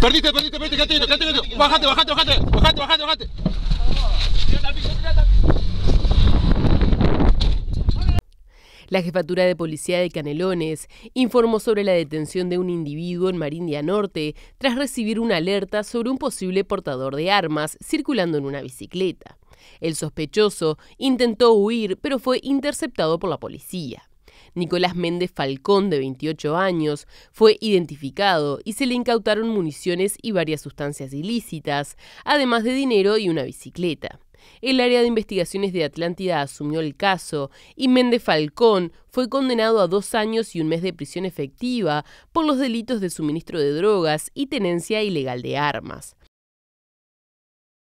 perdiste, bajate, bajate, La jefatura de policía de Canelones informó sobre la detención de un individuo en Marindia Norte tras recibir una alerta sobre un posible portador de armas circulando en una bicicleta. El sospechoso intentó huir pero fue interceptado por la policía. Nicolás Méndez Falcón, de 28 años, fue identificado y se le incautaron municiones y varias sustancias ilícitas, además de dinero y una bicicleta. El área de investigaciones de Atlántida asumió el caso y Méndez Falcón fue condenado a dos años y un mes de prisión efectiva por los delitos de suministro de drogas y tenencia ilegal de armas.